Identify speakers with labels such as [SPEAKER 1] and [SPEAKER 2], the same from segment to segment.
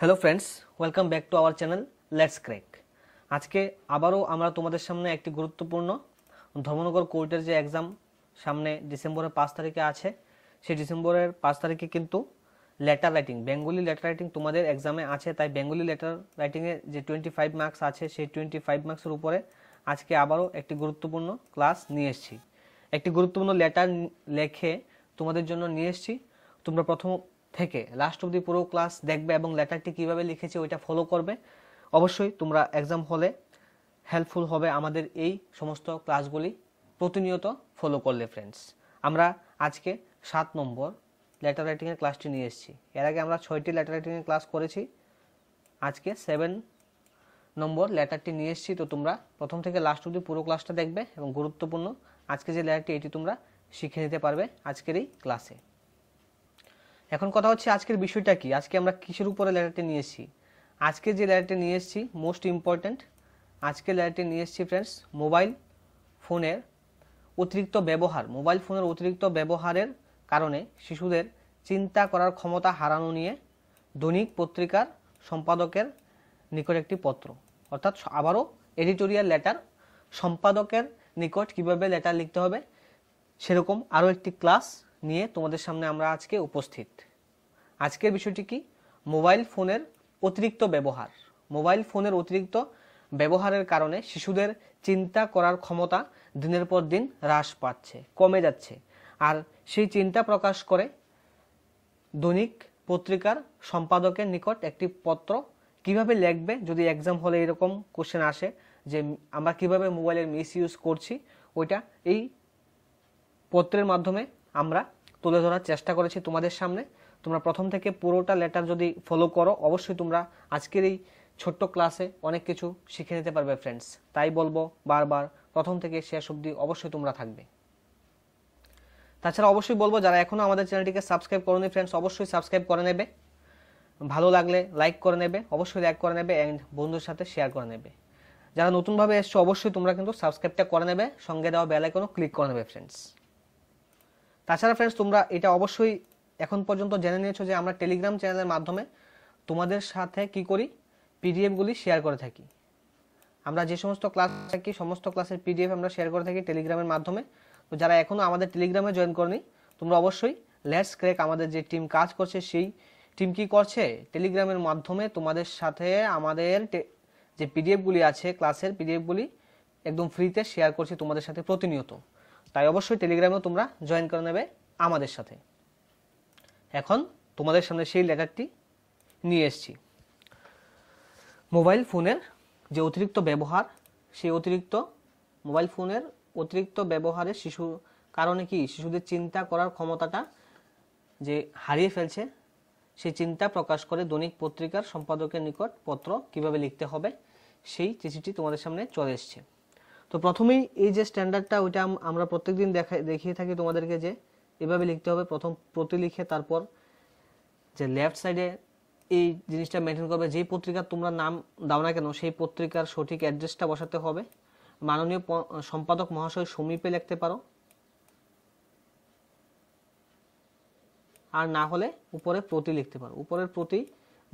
[SPEAKER 1] hello friends welcome back to our channel let's crack আজকে আবারও আমরা তোমাদের সামনে একটি গুরুত্বপূর্ণ ধর্মনগর কোর্টের যে এক্সাম সামনে ডিসেম্বরের পাঁচ তারিখে আছে সেই ডিসেম্বরের পাঁচ তারিখে কিন্তু letter writing Bengali letter writing তোমাদের এক্সামে আছে তাই বেঙ্গলি লেটার রাইটিংয়ে যে টোয়েন্টি ফাইভ মার্কস আছে সেই টোয়েন্টি ফাইভ মার্কসের উপরে আজকে আবারও একটি গুরুত্বপূর্ণ ক্লাস নিয়ে এসেছি একটি গুরুত্বপূর্ণ লেটার লেখে তোমাদের জন্য নিয়ে এসেছি তোমরা প্রথম থেকে লাস্ট অব্দি পুরো ক্লাস দেখবে এবং লেটারটি কিভাবে লিখেছে ওইটা ফলো করবে অবশ্যই তোমরা এক্সাম হলে হেল্পফুল হবে আমাদের এই সমস্ত ক্লাসগুলি প্রতিনিয়ত ফলো করলে ফ্রেন্ডস আমরা আজকে সাত নম্বর লেটার রাইটিংয়ের ক্লাসটি নিয়ে এসেছি এর আগে আমরা ছয়টি লেটার রাইটিংয়ের ক্লাস করেছি আজকে সেভেন নম্বর লেটারটি নিয়ে এসেছি তো তোমরা প্রথম থেকে লাস্ট অব্দি পুরো ক্লাসটা দেখবে এবং গুরুত্বপূর্ণ আজকে যে লেটারটি এটি তোমরা শিখে নিতে পারবে আজকের এই ক্লাসে এখন কথা হচ্ছে আজকের বিষয়টা কি আজকে আমরা কিসের উপরে লেটারটি নিয়ে এসেছি আজকে যে লেটারটি নিয়ে এসেছি মোস্ট ইম্পর্ট্যান্ট আজকে লেটারটি নিয়ে এসেছি ফ্রেন্ডস মোবাইল ফোনের অতিরিক্ত ব্যবহার মোবাইল ফোনের অতিরিক্ত ব্যবহারের কারণে শিশুদের চিন্তা করার ক্ষমতা হারানো নিয়ে দৈনিক পত্রিকার সম্পাদকের নিকট একটি পত্র অর্থাৎ আবারও এডিটোরিয়াল লেটার সম্পাদকের নিকট কিভাবে লেটার লিখতে হবে সেরকম আরও একটি ক্লাস নিয়ে তোমাদের সামনে আমরা আজকে উপস্থিত আজকের বিষয়টি কি মোবাইল ফোনের অতিরিক্ত ব্যবহার মোবাইল ফোনের অতিরিক্ত ব্যবহারের কারণে শিশুদের চিন্তা করার ক্ষমতা দিনের পর দিন হ্রাস পাচ্ছে কমে যাচ্ছে আর সেই চিন্তা প্রকাশ করে দৈনিক পত্রিকার সম্পাদকের নিকট একটি পত্র কিভাবে লেখবে যদি এক্সাম হলে এরকম কোশ্চেন আসে যে আমরা কিভাবে মোবাইলের মিস ইউজ করছি ওইটা এই পত্রের মাধ্যমে আমরা তুলে ধরার চেষ্টা করেছি তোমাদের সামনে তোমরা প্রথম থেকে পুরোটা লেটার যদি ফলো করো অবশ্যই তোমরা আজকের এই ছোট্ট ক্লাসে অনেক কিছু শিখে নিতে পারবে ফ্রেন্ডস তাই বলবো বারবার প্রথম থেকে শেষ অবধি অবশ্যই তোমরা থাকবে তাছাড়া অবশ্যই বলবো যারা এখনও আমাদের চ্যানেলটিকে সাবস্ক্রাইব করোনি ফ্রেন্ডস অবশ্যই সাবস্ক্রাইব করে নেবে ভালো লাগলে লাইক করে নেবে অবশ্যই লাইক করে নেবে অ্যান্ড বন্ধুর সাথে শেয়ার করে নেবে যারা নতুনভাবে এসছো অবশ্যই তোমরা কিন্তু সাবস্ক্রাইবটা করে নেবে সঙ্গে দেওয়া বেলায় কোনো ক্লিক করে নেবে ফ্রেন্ডস তাছাড়া ফ্রেন্ডস তোমরা এটা অবশ্যই এখন পর্যন্ত জেনে নিয়েছো যে আমরা টেলিগ্রাম চ্যানেলের মাধ্যমে তোমাদের সাথে কি করি পিডিএফগুলি শেয়ার করে থাকি আমরা যে সমস্ত ক্লাস থাকি সমস্ত ক্লাসের পিডিএফ আমরা শেয়ার করে থাকি টেলিগ্রামের মাধ্যমে তো যারা এখনও আমাদের টেলিগ্রামে জয়েন করনি তোমরা অবশ্যই লেটস ক্রেক আমাদের যে টিম কাজ করছে সেই টিম কি করছে টেলিগ্রামের মাধ্যমে তোমাদের সাথে আমাদের যে পিডিএফগুলি আছে ক্লাসের পিডিএফগুলি একদম ফ্রিতে শেয়ার করছি তোমাদের সাথে প্রতিনিয়ত তাই অবশ্যই টেলিগ্রামেও তোমরা জয়েন করে নেবে আমাদের সাথে এখন তোমাদের সামনে সেই লেটারটি নিয়ে এসছি মোবাইল ফোনের যে অতিরিক্ত ব্যবহার সেই অতিরিক্ত মোবাইল ফোনের অতিরিক্ত ব্যবহারে শিশু কারণে কি শিশুদের চিন্তা করার ক্ষমতাটা যে হারিয়ে ফেলছে সেই চিন্তা প্রকাশ করে দৈনিক পত্রিকার সম্পাদকের নিকট পত্র কিভাবে লিখতে হবে সেই চিঠিটি তোমাদের সামনে চলে এসছে তো প্রথমেই এই যে স্ট্যান্ডার্ডটা ওইটা আমরা প্রত্যেকদিন দেখা দেখিয়ে থাকি তোমাদেরকে যে এভাবে লিখতে হবে প্রথম প্রতি লিখে তারপর যে লেফট সাইডে এই জিনিসটা মেনটেন করবে যেই পত্রিকার তোমরা নাম দাও না কেন সেই পত্রিকার সঠিক অ্যাড্রেসটা বসাতে হবে মাননীয় সম্পাদক মহাশয় সমীপে লিখতে পারো আর না হলে উপরে প্রতি লিখতে পারো উপরের প্রতি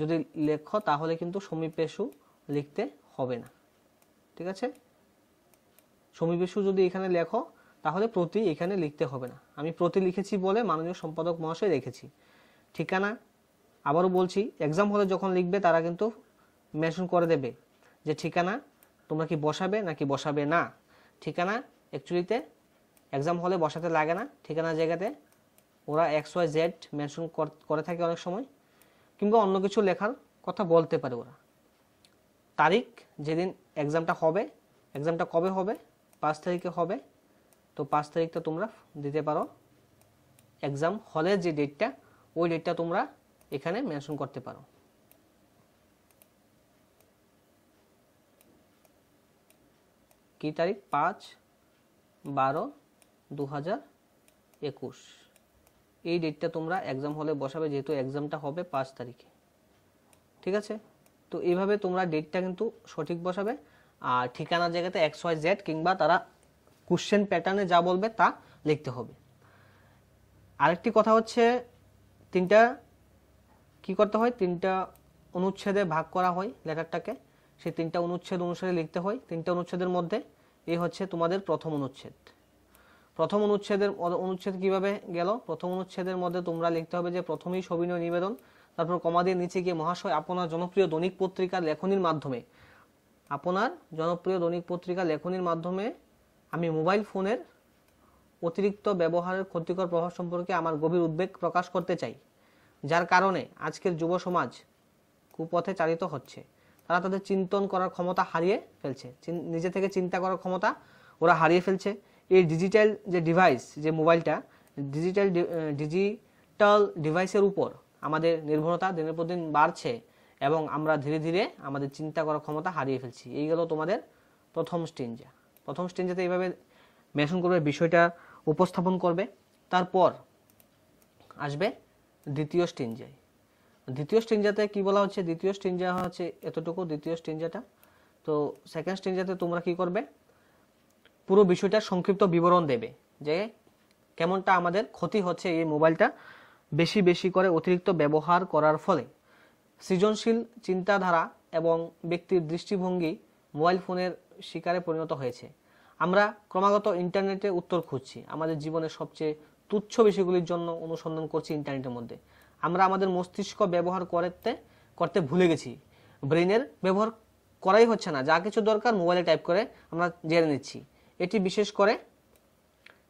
[SPEAKER 1] যদি লেখ তাহলে কিন্তু সমীপেশু লিখতে হবে না ঠিক আছে সমিবেশ যদি এখানে লেখো তাহলে প্রতি এখানে লিখতে হবে না আমি প্রতি লিখেছি বলে মাননীয় সম্পাদক মহাশয় রেখেছি ঠিকানা আবারও বলছি এক্সাম হলে যখন লিখবে তারা কিন্তু মেনশন করে দেবে যে ঠিকানা তোমরা কি বসাবে নাকি বসাবে না ঠিকানা অ্যাকচুয়ালিতে এক্সাম হলে বসাতে লাগে না ঠিকানা জায়গাতে ওরা এক্স ওয়াই জেড মেনশন করে থাকে অনেক সময় কিংবা অন্য কিছু লেখার কথা বলতে পারে ওরা তারিখ যেদিন এক্সামটা হবে এক্সামটা কবে হবে পাঁচ তারিখে হবে তো পাঁচ তারিখটা তোমরা দিতে পারো এক্সাম হলের যে ডেটটা ওই ডেটটা তোমরা এখানে মেনশন করতে পারো কি তারিখ পাঁচ বারো দু হাজার একুশ এই ডেটটা তোমরা এক্সাম হলে বসাবে যেহেতু এক্সামটা হবে পাঁচ তারিখে ঠিক আছে তো এইভাবে তোমরা ডেটটা কিন্তু সঠিক বসাবে আর ঠিকানার জায়গাতে এক্স ওয়াই জেড কিংবা তারা কোশ্চেন প্যাটার্নে যা বলবে তা লিখতে হবে আরেকটি কথা হচ্ছে তিনটা কি করতে হয় তিনটা অনুচ্ছেদে ভাগ করা হয় লেটারটাকে সেই তিনটা অনুচ্ছেদ অনুসারে লিখতে হয় তিনটা অনুচ্ছেদের মধ্যে এই হচ্ছে তোমাদের প্রথম অনুচ্ছেদ প্রথম অনুচ্ছেদের অনুচ্ছেদ কিভাবে গেল প্রথম অনুচ্ছেদের মধ্যে তোমরা লিখতে হবে যে প্রথমেই সবিনয় নিবেদন তারপর কমাদের নিচে গিয়ে মহাশয় আপনার জনপ্রিয় দৈনিক পত্রিকার লেখনির মাধ্যমে আপনার জনপ্রিয় দৈনিক পত্রিকা লেখনির মাধ্যমে আমি মোবাইল ফোনের অতিরিক্ত ব্যবহারের ক্ষতিকর প্রভাব সম্পর্কে আমার গভীর উদ্বেগ প্রকাশ করতে চাই যার কারণে আজকের যুব সমাজ কুপথে চালিত হচ্ছে তারা তাদের চিন্তন করার ক্ষমতা হারিয়ে ফেলছে নিজে থেকে চিন্তা করার ক্ষমতা ওরা হারিয়ে ফেলছে এই ডিজিটাল যে ডিভাইস যে মোবাইলটা ডিজিটাল ডিজিটাল ডিভাইসের উপর আমাদের নির্ভরতা দিনের পর দিন বাড়ছে এবং আমরা ধীরে ধীরে আমাদের চিন্তা করার ক্ষমতা হারিয়ে ফেলছি এই গেল তোমাদের প্রথম স্টেঞ্জা প্রথম স্টেঞ্জাতে এইভাবে মেশন করবে বিষয়টা উপস্থাপন করবে তারপর আসবে দ্বিতীয় স্টেঞ্জায় দ্বিতীয় স্টেঞ্জাতে কি বলা হচ্ছে দ্বিতীয় স্টেঞ্জা হচ্ছে এতটুকু দ্বিতীয় স্টেঞ্জাটা তো সেকেন্ড স্টেঞ্জাতে তোমরা কি করবে পুরো বিষয়টা সংক্ষিপ্ত বিবরণ দেবে যে কেমনটা আমাদের ক্ষতি হচ্ছে এই মোবাইলটা বেশি বেশি করে অতিরিক্ত ব্যবহার করার ফলে সৃজনশীল চিন্তাধারা এবং ব্যক্তির দৃষ্টিভঙ্গি মোবাইল ফোনের শিকারে পরিণত হয়েছে আমরা ক্রমাগত ইন্টারনেটে উত্তর খুঁজছি আমাদের জীবনের সবচেয়ে তুচ্ছ বিষয়গুলির জন্য অনুসন্ধান করছি ইন্টারনেটের মধ্যে আমরা আমাদের মস্তিষ্ক ব্যবহার করতে করতে ভুলে গেছি ব্রেনের ব্যবহার করাই হচ্ছে না যা কিছু দরকার মোবাইলে টাইপ করে আমরা জেনে নিচ্ছি এটি বিশেষ করে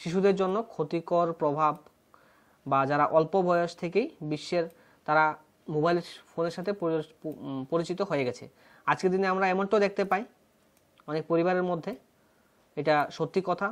[SPEAKER 1] শিশুদের জন্য ক্ষতিকর প্রভাব বা যারা অল্প বয়স থেকেই বিশ্বের তারা মোবাইল ফোনের সাথে পরিচিত হয়ে গেছে আজকের দিনে আমরা এমনটাও দেখতে পাই অনেক পরিবারের মধ্যে এটা সত্যি কথা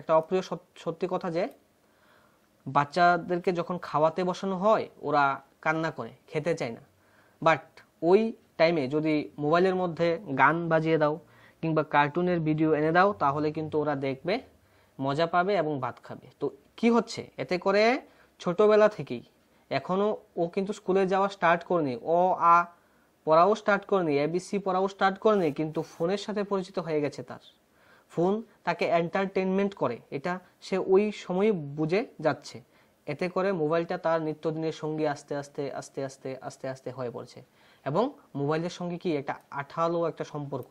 [SPEAKER 1] একটা অপ্রিয় সত্যি কথা যে বাচ্চাদেরকে যখন খাওয়াতে বসানো হয় ওরা কান্না করে খেতে চায় না বাট ওই টাইমে যদি মোবাইলের মধ্যে গান বাজিয়ে দাও কিংবা কার্টুনের ভিডিও এনে দাও তাহলে কিন্তু ওরা দেখবে মজা পাবে এবং ভাত খাবে তো কি হচ্ছে এতে করে ছোটবেলা থেকেই এখনও ও কিন্তু স্কুলে যাওয়া স্টার্ট করেনি অ আ পড়াও স্টার্ট করেনি এবিসি পড়াও স্টার্ট করেনি কিন্তু ফোনের সাথে পরিচিত হয়ে গেছে তার ফোন তাকে এন্টারটেনমেন্ট করে এটা সে ওই সময় বুঝে যাচ্ছে এতে করে মোবাইলটা তার নিত্যদিনের সঙ্গে আস্তে আস্তে আস্তে আস্তে আস্তে আস্তে হয়ে পড়ছে এবং মোবাইলের সঙ্গে কি একটা আঠালো একটা সম্পর্ক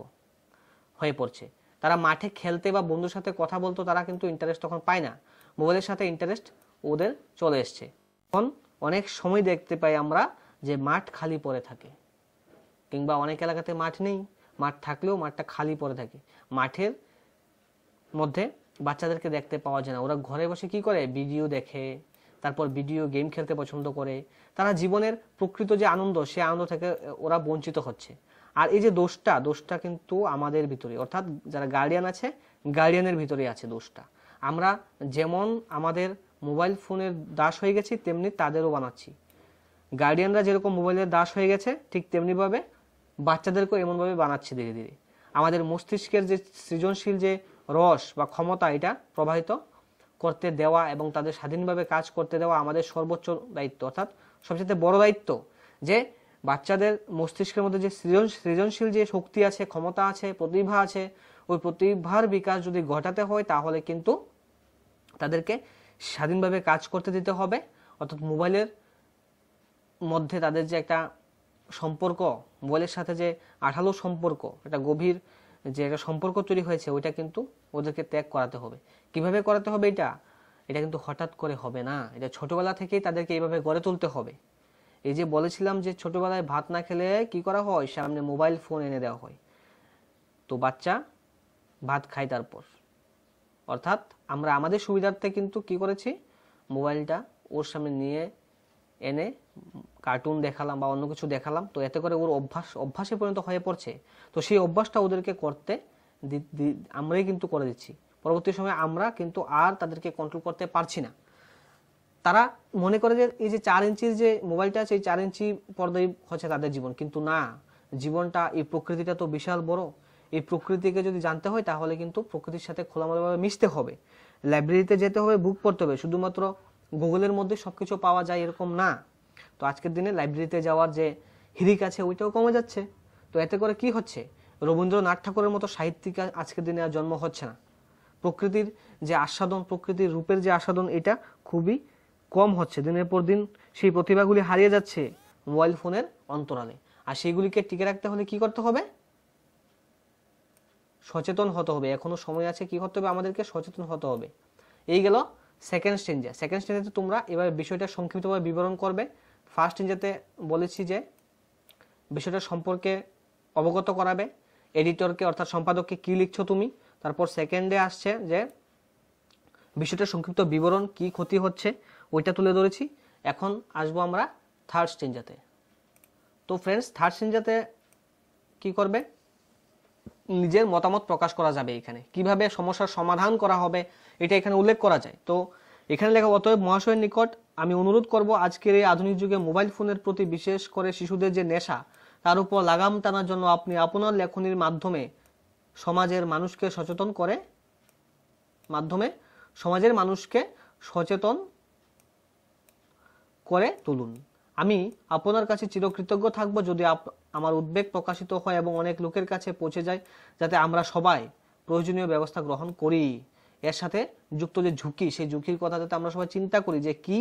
[SPEAKER 1] হয়ে পড়ছে তারা মাঠে খেলতে বা বন্ধুর সাথে কথা বলতো তারা কিন্তু ইন্টারেস্ট তখন পায় না মোবাইলের সাথে ইন্টারেস্ট ওদের চলে এসছে তখন অনেক সময় দেখতে পাই আমরা যে মাঠ খালি পড়ে থাকে কিংবা অনেক এলাকাতে মাঠ নেই মাঠ থাকলেও মাঠটা খালি পড়ে থাকে মাঠের মধ্যে বাচ্চাদেরকে দেখতে পাওয়া যায় না ওরা ঘরে বসে কি করে ভিডিও দেখে তারপর ভিডিও গেম খেলতে পছন্দ করে তারা জীবনের প্রকৃত যে আনন্দ সে আনন্দ থেকে ওরা বঞ্চিত হচ্ছে আর এই যে দোষটা দোষটা কিন্তু আমাদের ভিতরে অর্থাৎ যারা গার্ডিয়ান আছে গার্ডিয়ানের ভিতরে আছে দোষটা আমরা যেমন আমাদের মোবাইল ফোনের দাস হয়ে গেছি তেমনি তাদেরও বানাচ্ছি গার্ডিয়ানরা যেরকম মোবাইলের দাস হয়ে গেছে ঠিক তেমনিভাবে বাচ্চাদেরকেও এমনভাবে বানাচ্ছি ধীরে ধীরে আমাদের মস্তিষ্কের যে সৃজনশীল যে রস বা ক্ষমতা এটা প্রবাহিত করতে দেওয়া এবং তাদের স্বাধীনভাবে কাজ করতে দেওয়া আমাদের সর্বোচ্চ দায়িত্ব অর্থাৎ সবচেয়ে বড় দায়িত্ব যে বাচ্চাদের মস্তিষ্কের মধ্যে যে সৃজন সৃজনশীল যে শক্তি আছে ক্ষমতা আছে প্রতিভা আছে ওই প্রতিভার বিকাশ যদি ঘটাতে হয় তাহলে কিন্তু তাদেরকে স্বাধীনভাবে কাজ করতে দিতে হবে অর্থাৎ মোবাইলের মধ্যে তাদের যে একটা সম্পর্ক মোবাইলের সাথে যে আঠালো সম্পর্ক একটা গভীর যে একটা সম্পর্ক তৈরি হয়েছে ওইটা কিন্তু ওদেরকে ত্যাগ করাতে হবে কিভাবে করাতে হবে এটা এটা কিন্তু হঠাৎ করে হবে না এটা ছোটবেলা থেকেই তাদেরকে এইভাবে গড়ে তুলতে হবে এই যে বলেছিলাম যে ছোটোবেলায় ভাত না খেলে কি করা হয় সামনে মোবাইল ফোন এনে দেওয়া হয় তো বাচ্চা ভাত খায় তারপর অর্থাৎ আমরা আমাদের সুবিধার্থে কিন্তু কি করেছি মোবাইলটা ওর সামনে নিয়ে এনে কার্টুন দেখালাম বা অন্য কিছু দেখালাম তো এতে করে ওর অভ্যাস অভ্যাসে পরিণত হয়ে পড়ছে তো সেই অভ্যাসটা ওদেরকে করতে আমরাই কিন্তু করে দিচ্ছি পরবর্তী সময়ে আমরা কিন্তু আর তাদেরকে কন্ট্রোল করতে পারছি না তারা মনে করে যে এই যে চার ইঞ্চির যে মোবাইলটা আছে চার ইঞ্চি পর্দাই হচ্ছে তাদের জীবন কিন্তু না জীবনটা এই প্রকৃতিটা তো বিশাল বড় এই প্রকৃতিকে যদি জানতে হয় তাহলে কিন্তু প্রকৃতির সাথে খোলামেলাভাবে মিশতে হবে লাইব্রেরিতে যেতে হবে বুক পড়তে হবে শুধুমাত্র গুগলের মধ্যে সব কিছু পাওয়া যায় এরকম না তো আজকের দিনে লাইব্রেরিতে যাওয়ার যে হিরিক আছে ওইটাও কমে যাচ্ছে তো এতে করে কি হচ্ছে রবীন্দ্রনাথ ঠাকুরের মতো সাহিত্যিক আজকের দিনে আর জন্ম হচ্ছে না প্রকৃতির যে আস্বাদন প্রকৃতির রূপের যে আস্বাদন এটা খুবই কম হচ্ছে দিনের পর দিন সেই প্রতিভাগুলি হারিয়ে যাচ্ছে মোবাইল ফোনের অন্তরালে আর সেইগুলিকে টিকে রাখতে হলে কি করতে হবে সচেতন হতে হবে এখনও সময় আছে কি করতে হবে আমাদেরকে সচেতন হতে হবে এই গেল সেকেন্ড স্টেঞ্জে সেকেন্ড স্টেঞ্জেতে তোমরা এবার বিষয়টা সংক্ষিপ্তভাবে বিবরণ করবে ফার্স্ট স্টেঞ্জাতে বলেছি যে বিষয়টা সম্পর্কে অবগত করাবে এডিটরকে অর্থাৎ সম্পাদককে কি লিখছো তুমি তারপর সেকেন্ডে আসছে যে বিষয়টা সংক্ষিপ্ত বিবরণ কি ক্ষতি হচ্ছে ওইটা তুলে ধরেছি এখন আসবো আমরা থার্ড স্টেঞ্জাতে তো ফ্রেন্ডস থার্ড স্টেঞ্জাতে কি করবে নিজের মতামত প্রকাশ করা যাবে এখানে কিভাবে সমস্যার সমাধান করা হবে এটা এখানে উল্লেখ করা যায় তো এখানে লেখা অতএব মহাশয়ের নিকট আমি অনুরোধ করব আজকের এই আধুনিক যুগে মোবাইল ফোনের প্রতি বিশেষ করে শিশুদের যে নেশা তার উপর লাগাম টানার জন্য আপনি আপনার লেখনির মাধ্যমে সমাজের মানুষকে সচেতন করে মাধ্যমে সমাজের মানুষকে সচেতন করে তুলুন আমি আপনার কাছে চিরকৃতজ্ঞ থাকব যদি আমার উদ্বেগ প্রকাশিত হয় এবং অনেক লোকের কাছে পৌঁছে যায় যাতে আমরা সবাই প্রয়োজনীয় ব্যবস্থা গ্রহণ করি এর সাথে যুক্ত যে ঝুঁকি সেই ঝুঁকির কথা যাতে আমরা সবাই চিন্তা করি যে কি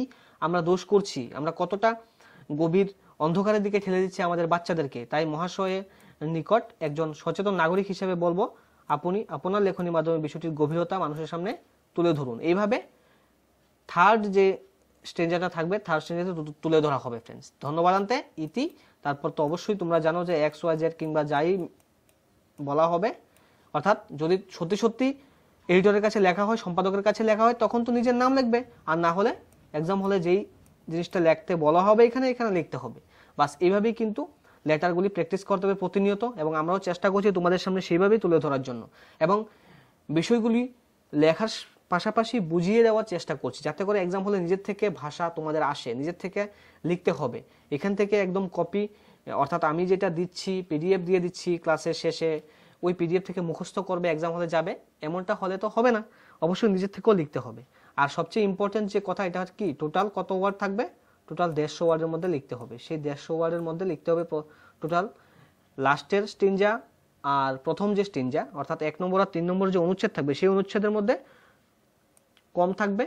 [SPEAKER 1] আমরা দোষ করছি আমরা কতটা গভীর অন্ধকারের দিকে ঠেলে দিচ্ছি আমাদের বাচ্চাদেরকে তাই মহাশয়ের নিকট একজন সচেতন নাগরিক হিসেবে বলবো আপনি আপনার লেখনীর মাধ্যমে বিষয়টির গভীরতা মানুষের সামনে তুলে ধরুন এইভাবে থার্ড যে স্ট্রেঞ্জারটা থাকবে থার্ড স্ট্রেঞ্জারে তুলে ধরা হবে ফ্রেন্ডস ধন্যবাদ আনতে ইতি তারপর তো অবশ্যই তোমরা জানো যে এক্স ওয়াই জেড কিংবা যাই বলা হবে অর্থাৎ যদি সত্যি সত্যি এডিটরের কাছে লেখা হয় সম্পাদকের কাছে লেখা হয় তখন তো নিজের নাম লিখবে আর না হলে এক্সাম হলে যেই জিনিসটা লিখতে বলা হবে এখানে এখানে লিখতে হবে বাস এইভাবেই কিন্তু লেটারগুলি প্র্যাকটিস করতে হবে প্রতিনিয়ত এবং আমরাও চেষ্টা করছি তোমাদের সামনে সেইভাবেই তুলে ধরার জন্য এবং বিষয়গুলি লেখার পাশাপাশি বুঝিয়ে দেওয়ার চেষ্টা করছি যাতে করে এক্সাম হলে নিজের থেকে ভাষা তোমাদের আসে নিজের থেকে লিখতে হবে এখান থেকে একদম কপি অর্থাৎ আমি যেটা দিচ্ছি পিডিএফ দিয়ে দিচ্ছি ক্লাসের শেষে ওই পিডিএফ থেকে মুখস্থ করবে এক্সাম হলে যাবে এমনটা হলে তো হবে না অবশ্যই নিজের থেকেও লিখতে হবে আর সবচেয়ে ইম্পর্টেন্ট যে কথা এটা কি টোটাল কত ওয়ার্ড থাকবে টোটাল দেড়শো ওয়ার্ডের মধ্যে লিখতে হবে সেই দেড়শো ওয়ার্ডের মধ্যে লিখতে হবে টোটাল লাস্টের স্টিনজা আর প্রথম যে স্টিনজা অর্থাৎ এক নম্বর আর তিন নম্বর যে অনুচ্ছেদ থাকবে সেই অনুচ্ছেদের মধ্যে কম থাকবে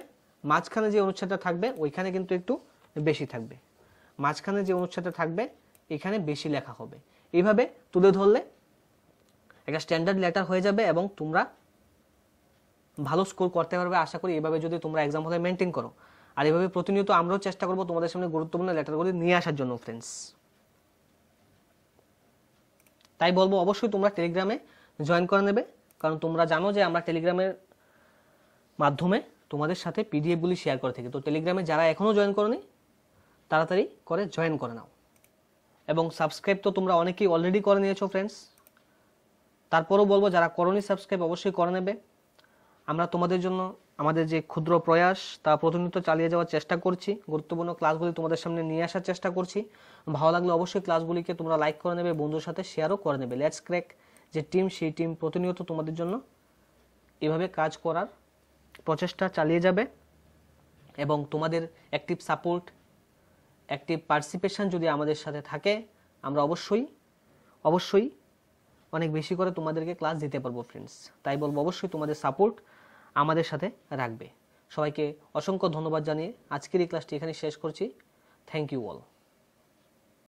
[SPEAKER 1] মাঝখানে যে অনুচ্ছেদটা থাকবে ওইখানে কিন্তু একটু বেশি থাকবে মাঝখানে যে অনুচ্ছেদটা থাকবে এখানে বেশি লেখা হবে এইভাবে তুলে ধরলে একটা স্ট্যান্ডার্ড লেটার হয়ে যাবে এবং তোমরা ভালো স্কোর করতে পারবে আশা করি এভাবে যদি তোমরা এক্সাম হলে মেনটেন করো আর এভাবে প্রতিনিয়ত আমরাও চেষ্টা করবো তোমাদের সামনে গুরুত্বপূর্ণ লেটারগুলি নিয়ে আসার জন্য ফ্রেন্ডস তাই বলবো অবশ্যই তোমরা টেলিগ্রামে জয়েন করে নেবে কারণ তোমরা জানো যে আমরা টেলিগ্রামের মাধ্যমে তোমাদের সাথে পিডিএফগুলি শেয়ার করে থাকি তো টেলিগ্রামে যারা এখনও জয়েন করনি তাড়াতাড়ি করে জয়েন করে নাও এবং সাবস্ক্রাইব তো তোমরা অনেকেই অলরেডি করে নিয়েছো ফ্রেন্ডস তারপরও বলবো যারা করনি সাবস্ক্রাইব অবশ্যই করে নেবে আমরা তোমাদের জন্য আমাদের যে ক্ষুদ্র প্রয়াস তা প্রতিনিয়ত চালিয়ে যাওয়ার চেষ্টা করছি গুরুত্বপূর্ণ ক্লাসগুলি তোমাদের সামনে নিয়ে আসার চেষ্টা করছি ভালো লাগলে অবশ্যই ক্লাসগুলিকে তোমরা লাইক করে নেবে বন্ধুর সাথে শেয়ারও করে নেবে লেটস ক্র্যাক যে টিম সেই টিম প্রতিনিয়ত তোমাদের জন্য এভাবে কাজ করার প্রচেষ্টা চালিয়ে যাবে এবং তোমাদের অ্যাক্টিভ সাপোর্ট অ্যাক্টিভ পার্টিসিপেশান যদি আমাদের সাথে থাকে আমরা অবশ্যই অবশ্যই অনেক বেশি করে তোমাদেরকে ক্লাস দিতে পারবো ফ্রেন্ডস তাই বলবো অবশ্যই তোমাদের সাপোর্ট আমাদের সাথে রাখবে সবাইকে অসংখ্য ধন্যবাদ জানিয়ে আজকের এই ক্লাসটি এখানে শেষ করছি থ্যাংক ইউ অল